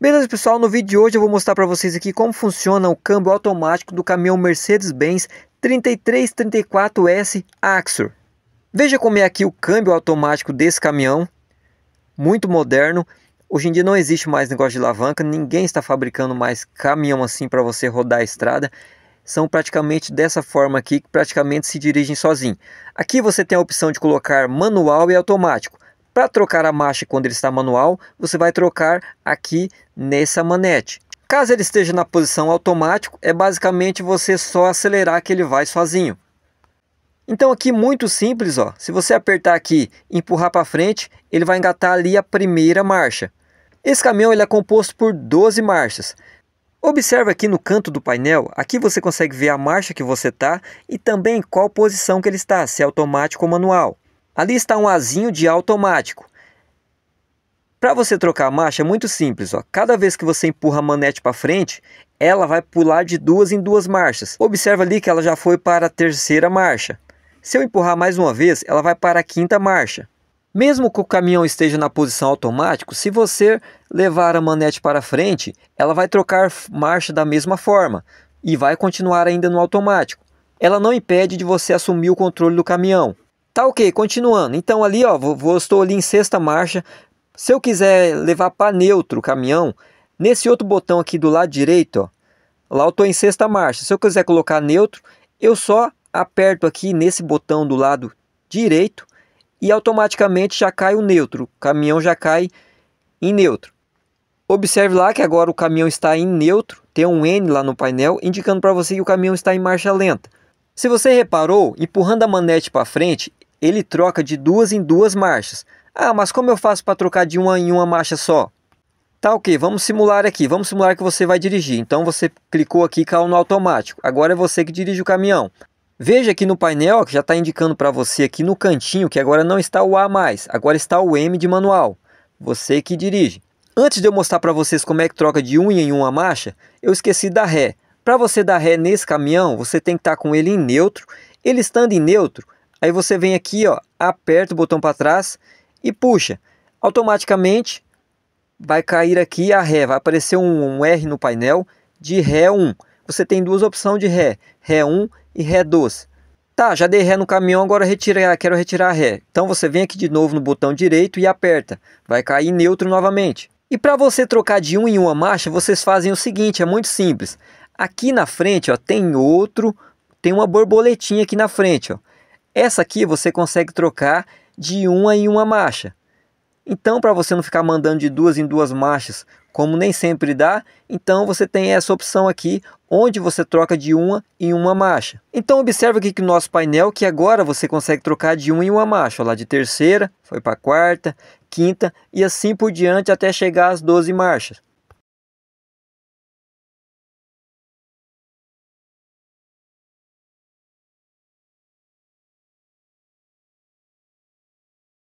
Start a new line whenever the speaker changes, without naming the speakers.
Beleza pessoal, no vídeo de hoje eu vou mostrar para vocês aqui como funciona o câmbio automático do caminhão Mercedes-Benz 3334S Axor. Veja como é aqui o câmbio automático desse caminhão, muito moderno. Hoje em dia não existe mais negócio de alavanca, ninguém está fabricando mais caminhão assim para você rodar a estrada. São praticamente dessa forma aqui, que praticamente se dirigem sozinho. Aqui você tem a opção de colocar manual e automático. Para trocar a marcha quando ele está manual, você vai trocar aqui nessa manete. Caso ele esteja na posição automático, é basicamente você só acelerar que ele vai sozinho. Então aqui muito simples, ó. se você apertar aqui empurrar para frente, ele vai engatar ali a primeira marcha. Esse caminhão ele é composto por 12 marchas. Observe aqui no canto do painel, aqui você consegue ver a marcha que você está e também qual posição que ele está, se é automático ou manual. Ali está um azinho de automático. Para você trocar a marcha é muito simples, ó. Cada vez que você empurra a manete para frente, ela vai pular de duas em duas marchas. Observa ali que ela já foi para a terceira marcha. Se eu empurrar mais uma vez, ela vai para a quinta marcha. Mesmo que o caminhão esteja na posição automática, se você levar a manete para frente, ela vai trocar marcha da mesma forma e vai continuar ainda no automático. Ela não impede de você assumir o controle do caminhão. Tá ok, continuando. Então ali, ó, vou, vou, estou ali em sexta marcha. Se eu quiser levar para neutro o caminhão, nesse outro botão aqui do lado direito, ó, lá eu estou em sexta marcha. Se eu quiser colocar neutro, eu só aperto aqui nesse botão do lado direito e automaticamente já cai o neutro. O caminhão já cai em neutro. Observe lá que agora o caminhão está em neutro, tem um N lá no painel, indicando para você que o caminhão está em marcha lenta. Se você reparou, empurrando a manete para frente, ele troca de duas em duas marchas. Ah, mas como eu faço para trocar de uma em uma marcha só? Tá ok, vamos simular aqui, vamos simular que você vai dirigir. Então você clicou aqui caiu no automático, agora é você que dirige o caminhão. Veja aqui no painel, que já está indicando para você aqui no cantinho, que agora não está o A mais, agora está o M de manual. Você que dirige. Antes de eu mostrar para vocês como é que troca de um em uma marcha, eu esqueci da ré. Para você dar ré nesse caminhão, você tem que estar tá com ele em neutro. Ele estando em neutro, Aí você vem aqui, ó, aperta o botão para trás e puxa. Automaticamente vai cair aqui a Ré, vai aparecer um, um R no painel de Ré 1. Você tem duas opções de Ré, Ré 1 e Ré 2. Tá, já dei Ré no caminhão, agora retirar, quero retirar a Ré. Então você vem aqui de novo no botão direito e aperta. Vai cair neutro novamente. E para você trocar de um em uma marcha, vocês fazem o seguinte, é muito simples. Aqui na frente, ó, tem outro, tem uma borboletinha aqui na frente, ó. Essa aqui você consegue trocar de uma em uma marcha. Então, para você não ficar mandando de duas em duas marchas, como nem sempre dá, então você tem essa opção aqui, onde você troca de uma em uma marcha. Então, observa aqui que o nosso painel, que agora você consegue trocar de uma em uma marcha. Olha lá, de terceira, foi para quarta, quinta e assim por diante até chegar às 12 marchas.